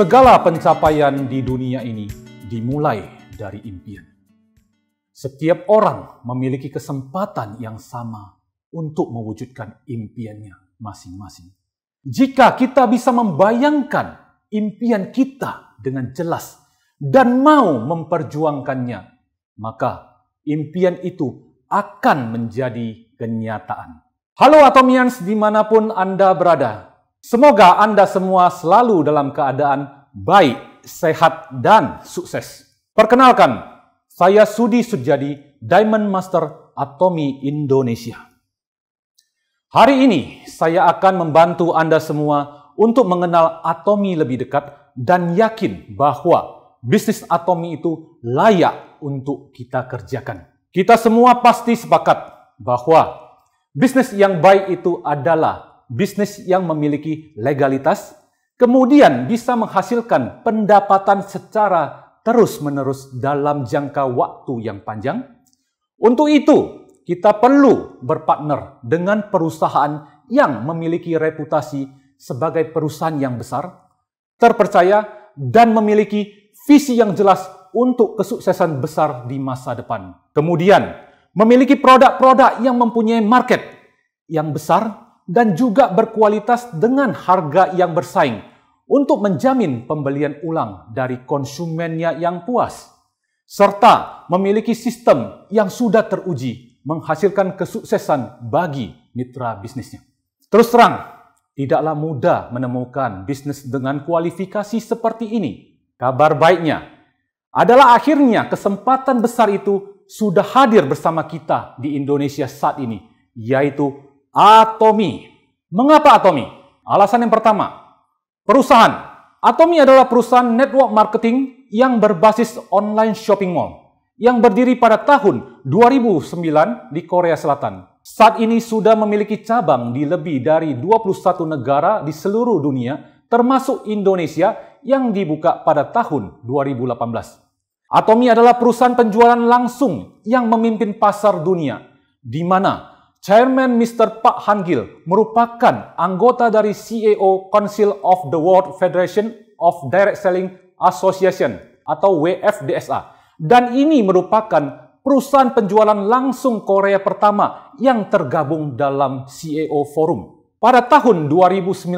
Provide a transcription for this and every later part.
Segala pencapaian di dunia ini dimulai dari impian. Setiap orang memiliki kesempatan yang sama untuk mewujudkan impiannya masing-masing. Jika kita bisa membayangkan impian kita dengan jelas dan mau memperjuangkannya, maka impian itu akan menjadi kenyataan. Halo Atomians dimanapun Anda berada, Semoga Anda semua selalu dalam keadaan baik, sehat, dan sukses. Perkenalkan, saya Sudi Sudjadi, Diamond Master Atomi Indonesia. Hari ini saya akan membantu Anda semua untuk mengenal Atomi lebih dekat dan yakin bahwa bisnis Atomi itu layak untuk kita kerjakan. Kita semua pasti sepakat bahwa bisnis yang baik itu adalah bisnis yang memiliki legalitas, kemudian bisa menghasilkan pendapatan secara terus-menerus dalam jangka waktu yang panjang. Untuk itu, kita perlu berpartner dengan perusahaan yang memiliki reputasi sebagai perusahaan yang besar, terpercaya, dan memiliki visi yang jelas untuk kesuksesan besar di masa depan. Kemudian, memiliki produk-produk yang mempunyai market yang besar dan juga berkualitas dengan harga yang bersaing untuk menjamin pembelian ulang dari konsumennya yang puas, serta memiliki sistem yang sudah teruji menghasilkan kesuksesan bagi mitra bisnisnya. Terus terang, tidaklah mudah menemukan bisnis dengan kualifikasi seperti ini. Kabar baiknya adalah akhirnya kesempatan besar itu sudah hadir bersama kita di Indonesia saat ini, yaitu Atomi. Mengapa Atomi? Alasan yang pertama, perusahaan. Atomi adalah perusahaan network marketing yang berbasis online shopping mall yang berdiri pada tahun 2009 di Korea Selatan. Saat ini sudah memiliki cabang di lebih dari 21 negara di seluruh dunia, termasuk Indonesia yang dibuka pada tahun 2018. Atomi adalah perusahaan penjualan langsung yang memimpin pasar dunia, di mana Chairman Mr. Pak Hangil merupakan anggota dari CEO Council of the World Federation of Direct Selling Association atau WFDSA. Dan ini merupakan perusahaan penjualan langsung Korea pertama yang tergabung dalam CEO Forum. Pada tahun 2019,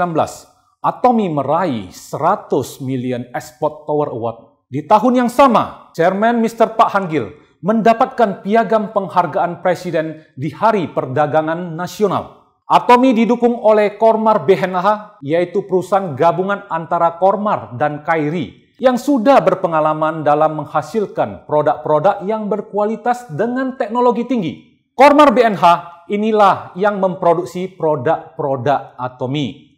Atomi meraih 100 million Export Tower Award. Di tahun yang sama, Chairman Mr. Pak Hangil mendapatkan piagam penghargaan presiden di Hari Perdagangan Nasional. Atomi didukung oleh Kormar BNH, yaitu perusahaan gabungan antara Kormar dan Kairi, yang sudah berpengalaman dalam menghasilkan produk-produk yang berkualitas dengan teknologi tinggi. Kormar BNH inilah yang memproduksi produk-produk Atomi.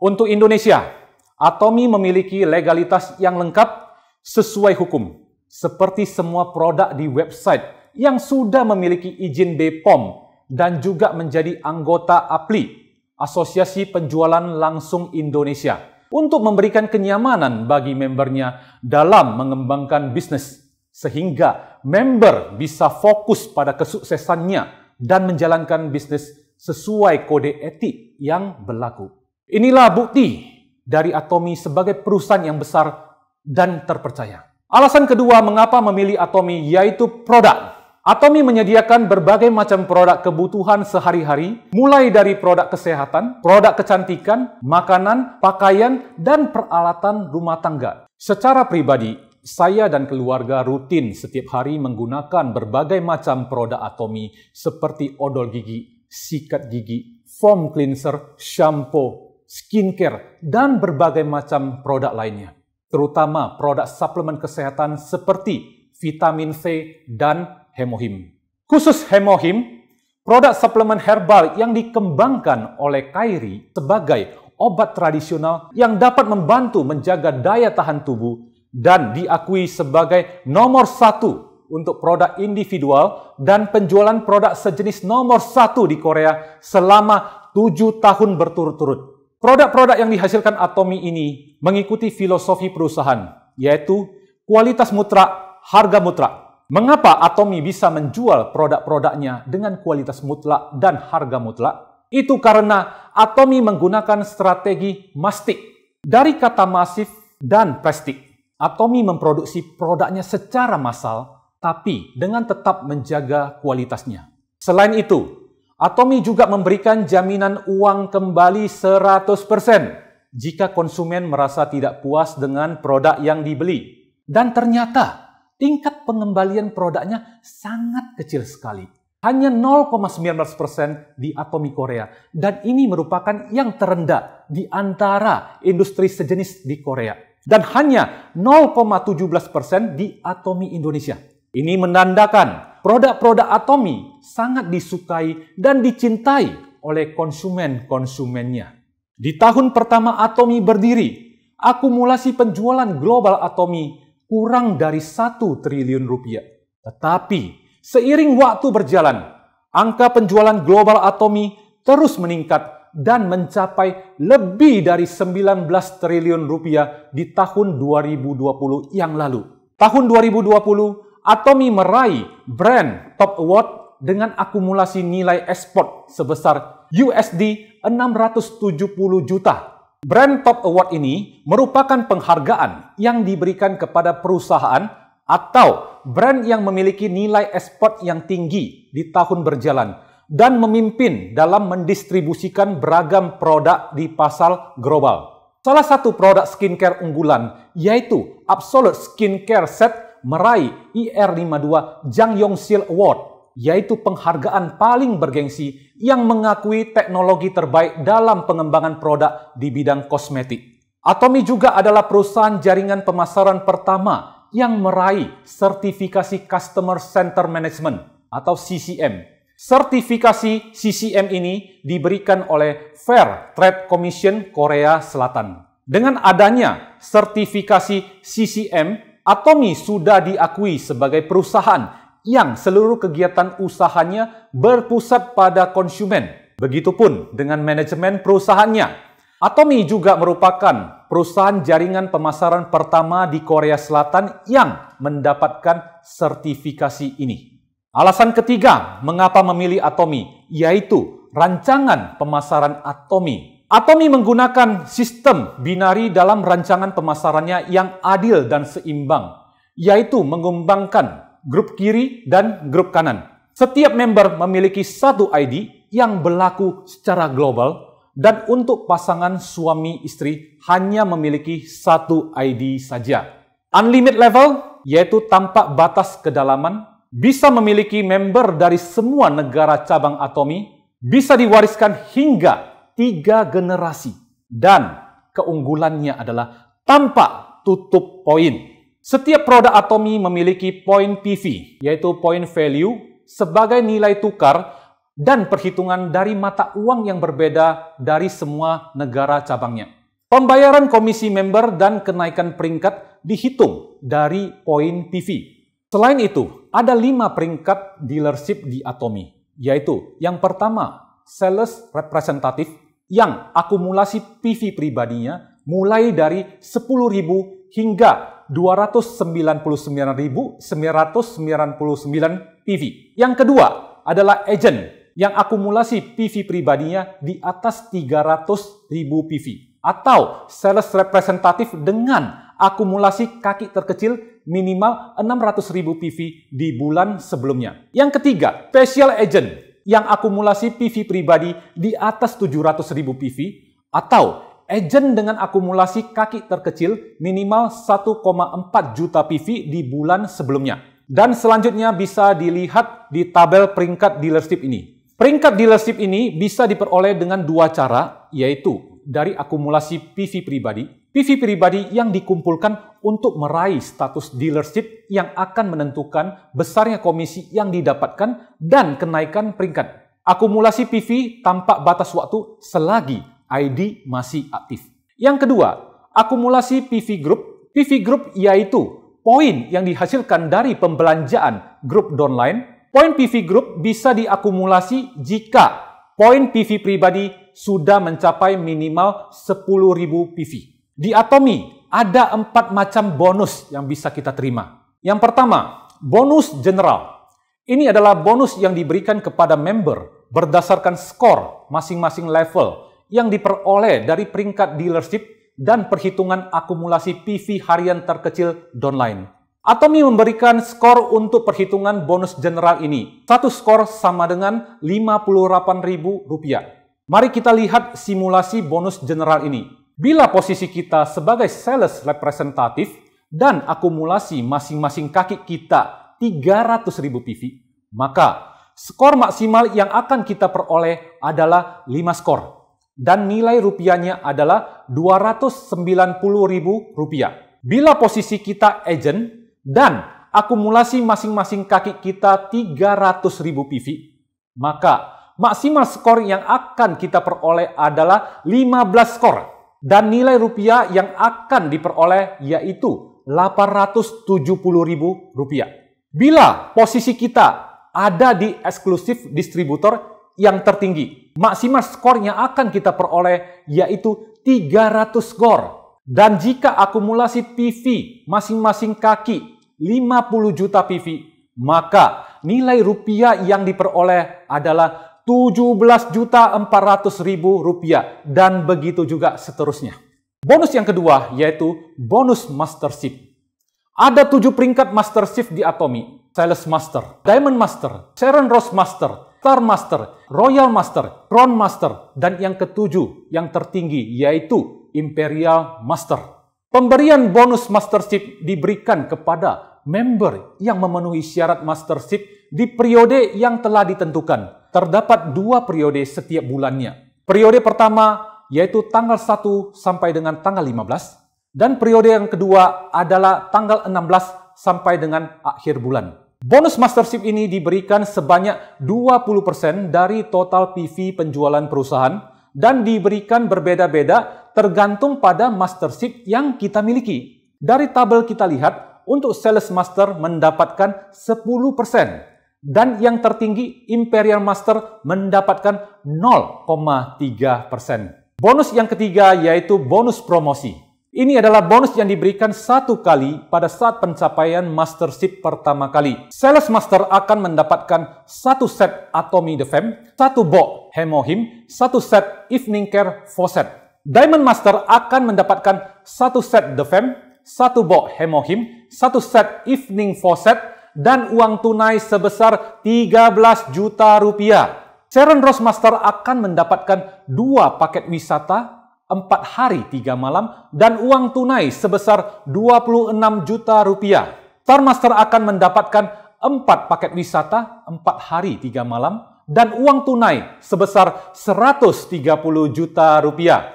Untuk Indonesia, Atomi memiliki legalitas yang lengkap sesuai hukum seperti semua produk di website yang sudah memiliki izin BPOM dan juga menjadi anggota APLI, Asosiasi Penjualan Langsung Indonesia, untuk memberikan kenyamanan bagi membernya dalam mengembangkan bisnis, sehingga member bisa fokus pada kesuksesannya dan menjalankan bisnis sesuai kode etik yang berlaku. Inilah bukti dari Atomi sebagai perusahaan yang besar dan terpercaya. Alasan kedua mengapa memilih Atomi yaitu produk. Atomi menyediakan berbagai macam produk kebutuhan sehari-hari, mulai dari produk kesehatan, produk kecantikan, makanan, pakaian, dan peralatan rumah tangga. Secara pribadi, saya dan keluarga rutin setiap hari menggunakan berbagai macam produk Atomi seperti odol gigi, sikat gigi, foam cleanser, shampoo, skincare, dan berbagai macam produk lainnya terutama produk suplemen kesehatan seperti vitamin C dan hemohim. Khusus hemohim, produk suplemen herbal yang dikembangkan oleh Kairi sebagai obat tradisional yang dapat membantu menjaga daya tahan tubuh dan diakui sebagai nomor satu untuk produk individual dan penjualan produk sejenis nomor satu di Korea selama tujuh tahun berturut-turut. Produk-produk yang dihasilkan Atomi ini mengikuti filosofi perusahaan, yaitu kualitas mutlak, harga mutlak. Mengapa Atomi bisa menjual produk-produknya dengan kualitas mutlak dan harga mutlak? Itu karena Atomi menggunakan strategi mastik. Dari kata masif dan plastik, Atomi memproduksi produknya secara massal, tapi dengan tetap menjaga kualitasnya. Selain itu, Atomi juga memberikan jaminan uang kembali 100% jika konsumen merasa tidak puas dengan produk yang dibeli. Dan ternyata tingkat pengembalian produknya sangat kecil sekali. Hanya 0,19% di Atomi Korea. Dan ini merupakan yang terendah di antara industri sejenis di Korea. Dan hanya 0,17% di Atomi Indonesia. Ini menandakan produk-produk Atomi sangat disukai dan dicintai oleh konsumen-konsumennya. Di tahun pertama Atomi berdiri, akumulasi penjualan global Atomi kurang dari satu triliun rupiah. Tetapi seiring waktu berjalan, angka penjualan global Atomi terus meningkat dan mencapai lebih dari 19 triliun rupiah di tahun 2020 yang lalu. Tahun 2020 Atomi meraih brand Top Award dengan akumulasi nilai ekspor sebesar USD 670 juta. Brand Top Award ini merupakan penghargaan yang diberikan kepada perusahaan atau brand yang memiliki nilai ekspor yang tinggi di tahun berjalan dan memimpin dalam mendistribusikan beragam produk di pasar global. Salah satu produk skincare unggulan yaitu Absolute Skincare Set meraih IR52 Jang Yongsil Award, yaitu penghargaan paling bergengsi yang mengakui teknologi terbaik dalam pengembangan produk di bidang kosmetik. Atomi juga adalah perusahaan jaringan pemasaran pertama yang meraih sertifikasi Customer Center Management atau CCM Sertifikasi CCM ini diberikan oleh Fair Trade Commission Korea Selatan. Dengan adanya sertifikasi CCM, Atomi sudah diakui sebagai perusahaan yang seluruh kegiatan usahanya berpusat pada konsumen. Begitupun dengan manajemen perusahaannya. Atomi juga merupakan perusahaan jaringan pemasaran pertama di Korea Selatan yang mendapatkan sertifikasi ini. Alasan ketiga mengapa memilih Atomi yaitu rancangan pemasaran Atomi Atomi menggunakan sistem binari dalam rancangan pemasarannya yang adil dan seimbang, yaitu mengembangkan grup kiri dan grup kanan. Setiap member memiliki satu ID yang berlaku secara global dan untuk pasangan suami istri hanya memiliki satu ID saja. Unlimited level, yaitu tanpa batas kedalaman, bisa memiliki member dari semua negara cabang Atomi, bisa diwariskan hingga tiga generasi dan keunggulannya adalah tanpa tutup poin. Setiap produk atomi memiliki poin PV, yaitu poin value, sebagai nilai tukar dan perhitungan dari mata uang yang berbeda dari semua negara cabangnya. Pembayaran komisi member dan kenaikan peringkat dihitung dari poin PV. Selain itu, ada lima peringkat dealership di Atomi, yaitu yang pertama, sales representative, yang akumulasi PV pribadinya mulai dari 10.000 hingga 299.999 PV. Yang kedua adalah agent yang akumulasi PV pribadinya di atas 300.000 PV atau sales representative dengan akumulasi kaki terkecil minimal 600.000 PV di bulan sebelumnya. Yang ketiga, special agent yang akumulasi PV pribadi di atas 700.000 PV atau agent dengan akumulasi kaki terkecil minimal 1,4 juta PV di bulan sebelumnya. Dan selanjutnya bisa dilihat di tabel peringkat dealership ini. Peringkat dealership ini bisa diperoleh dengan dua cara, yaitu dari akumulasi PV pribadi, PV pribadi yang dikumpulkan untuk meraih status dealership yang akan menentukan besarnya komisi yang didapatkan dan kenaikan peringkat. Akumulasi PV tampak batas waktu selagi ID masih aktif. Yang kedua, akumulasi PV Group. PV Group yaitu poin yang dihasilkan dari pembelanjaan grup downline. Poin PV Group bisa diakumulasi jika poin PV pribadi sudah mencapai minimal 10.000 PV. Di Atomi ada empat macam bonus yang bisa kita terima. Yang pertama, bonus general. Ini adalah bonus yang diberikan kepada member berdasarkan skor masing-masing level yang diperoleh dari peringkat dealership dan perhitungan akumulasi PV harian terkecil downline. Atomi memberikan skor untuk perhitungan bonus general ini. Satu skor sama dengan Rp58.000. Mari kita lihat simulasi bonus general ini. Bila posisi kita sebagai sales representatif dan akumulasi masing-masing kaki kita 300.000 PV, maka skor maksimal yang akan kita peroleh adalah 5 skor dan nilai rupiahnya adalah 290.000 rupiah. Bila posisi kita agent dan akumulasi masing-masing kaki kita 300.000 PV, maka maksimal skor yang akan kita peroleh adalah 15 skor. Dan nilai rupiah yang akan diperoleh yaitu 870 ribu rupiah. Bila posisi kita ada di eksklusif distributor yang tertinggi, maksimal skor yang akan kita peroleh yaitu 300 skor. Dan jika akumulasi PV masing-masing kaki 50 juta PV, maka nilai rupiah yang diperoleh adalah ribu rupiah dan begitu juga seterusnya. Bonus yang kedua yaitu bonus mastership. Ada tujuh peringkat mastership di Atomi. Sales Master, Diamond Master, Sharon Rose Master, Star Master, Royal Master, Crown Master, dan yang ketujuh yang tertinggi yaitu Imperial Master. Pemberian bonus mastership diberikan kepada member yang memenuhi syarat mastership di periode yang telah ditentukan terdapat dua periode setiap bulannya. Periode pertama yaitu tanggal 1 sampai dengan tanggal 15 dan periode yang kedua adalah tanggal 16 sampai dengan akhir bulan. Bonus mastership ini diberikan sebanyak 20% dari total PV penjualan perusahaan dan diberikan berbeda-beda tergantung pada mastership yang kita miliki. Dari tabel kita lihat, untuk sales master mendapatkan 10%, dan yang tertinggi, Imperial Master mendapatkan 0,3 persen. Bonus yang ketiga yaitu bonus promosi. Ini adalah bonus yang diberikan satu kali pada saat pencapaian mastership pertama kali. Sales Master akan mendapatkan satu set Atomy The Fam, satu box Hemohim, satu set Evening Care Faucet. Diamond Master akan mendapatkan satu set The Fam, satu box Hemohim, satu set Evening Faucet, dan uang tunai sebesar 13 juta rupiah. Sharon Rosmaster akan mendapatkan dua paket wisata empat hari tiga malam dan uang tunai sebesar 26 juta rupiah. Star Master akan mendapatkan empat paket wisata empat hari tiga malam dan uang tunai sebesar 130 juta rupiah.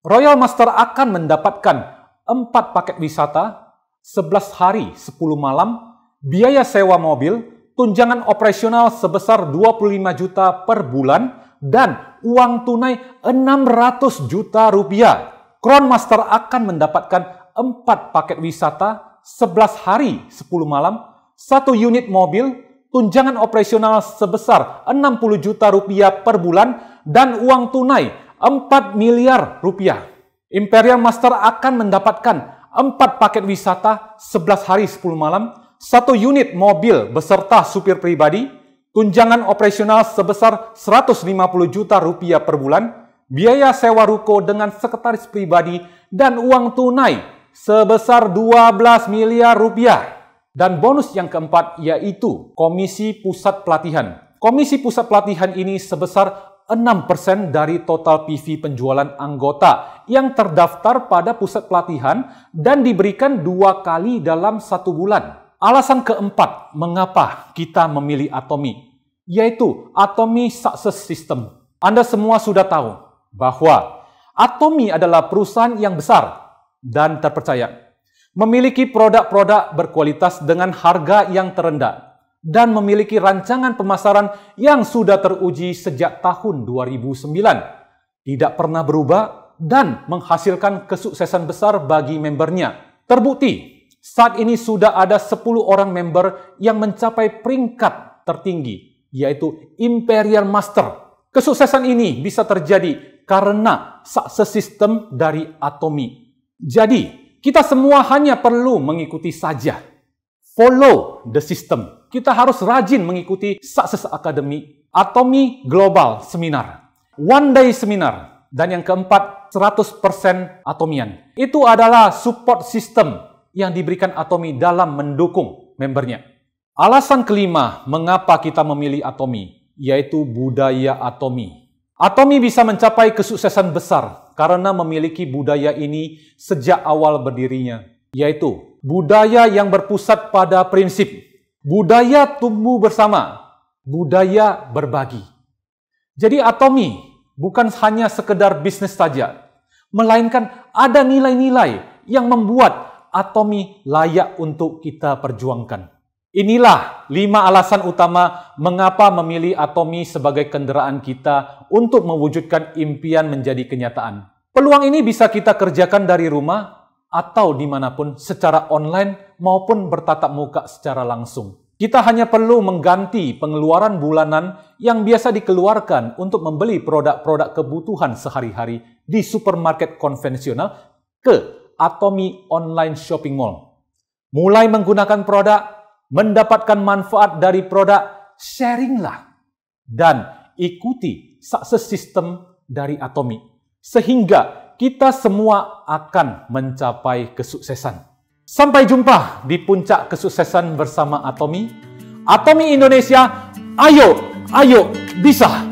Royal Master akan mendapatkan empat paket wisata 11 hari 10 malam biaya sewa mobil, tunjangan operasional sebesar 25 juta per bulan, dan uang tunai 600 juta rupiah. Crown Master akan mendapatkan 4 paket wisata, 11 hari 10 malam, satu unit mobil, tunjangan operasional sebesar 60 juta rupiah per bulan, dan uang tunai 4 miliar rupiah. Imperial Master akan mendapatkan 4 paket wisata, 11 hari 10 malam, satu unit mobil beserta supir pribadi, tunjangan operasional sebesar 150 juta rupiah per bulan, biaya sewa ruko dengan sekretaris pribadi, dan uang tunai sebesar 12 miliar rupiah. Dan bonus yang keempat yaitu Komisi Pusat Pelatihan. Komisi Pusat Pelatihan ini sebesar 6% dari total PV penjualan anggota yang terdaftar pada pusat pelatihan dan diberikan dua kali dalam satu bulan. Alasan keempat mengapa kita memilih Atomi, yaitu Atomi Success System. Anda semua sudah tahu bahwa Atomi adalah perusahaan yang besar dan terpercaya, memiliki produk-produk berkualitas dengan harga yang terendah, dan memiliki rancangan pemasaran yang sudah teruji sejak tahun 2009, tidak pernah berubah, dan menghasilkan kesuksesan besar bagi membernya. Terbukti saat ini sudah ada 10 orang member yang mencapai peringkat tertinggi, yaitu Imperial Master. Kesuksesan ini bisa terjadi karena sistem dari Atomi. Jadi, kita semua hanya perlu mengikuti saja. Follow the system. Kita harus rajin mengikuti Success Academy Atomi Global Seminar. One Day Seminar. Dan yang keempat, 100% Atomian. Itu adalah support system yang diberikan Atomi dalam mendukung membernya. Alasan kelima mengapa kita memilih Atomi, yaitu budaya Atomi. Atomi bisa mencapai kesuksesan besar karena memiliki budaya ini sejak awal berdirinya, yaitu budaya yang berpusat pada prinsip budaya tumbuh bersama, budaya berbagi. Jadi Atomi bukan hanya sekedar bisnis saja, melainkan ada nilai-nilai yang membuat atomi layak untuk kita perjuangkan. Inilah lima alasan utama mengapa memilih atomi sebagai kendaraan kita untuk mewujudkan impian menjadi kenyataan. Peluang ini bisa kita kerjakan dari rumah atau dimanapun secara online maupun bertatap muka secara langsung. Kita hanya perlu mengganti pengeluaran bulanan yang biasa dikeluarkan untuk membeli produk-produk kebutuhan sehari-hari di supermarket konvensional ke Atomi Online Shopping Mall. Mulai menggunakan produk, mendapatkan manfaat dari produk, sharinglah dan ikuti sukses sistem dari Atomi sehingga kita semua akan mencapai kesuksesan. Sampai jumpa di puncak kesuksesan bersama Atomi. Atomi Indonesia, ayo, ayo, bisa!